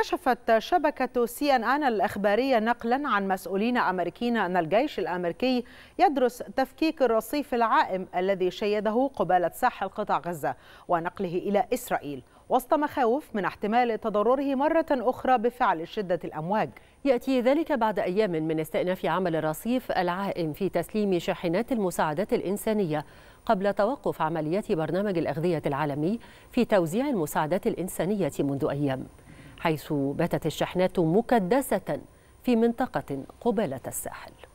كشفت شبكة سي ان ان الإخبارية نقلا عن مسؤولين أمريكيين أن الجيش الأمريكي يدرس تفكيك الرصيف العائم الذي شيده قبالة ساحل قطاع غزة ونقله إلى إسرائيل وسط مخاوف من احتمال تضرره مرة أخرى بفعل شدة الأمواج يأتي ذلك بعد أيام من استئناف عمل الرصيف العائم في تسليم شاحنات المساعدات الإنسانية قبل توقف عمليات برنامج الأغذية العالمي في توزيع المساعدات الإنسانية منذ أيام حيث باتت الشحنات مكدسة في منطقة قبالة الساحل